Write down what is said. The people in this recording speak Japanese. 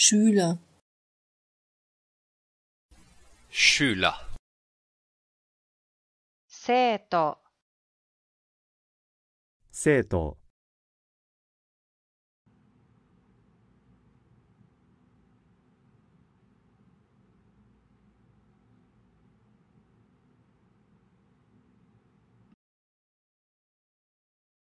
Schüler. Schüler. 生徒生徒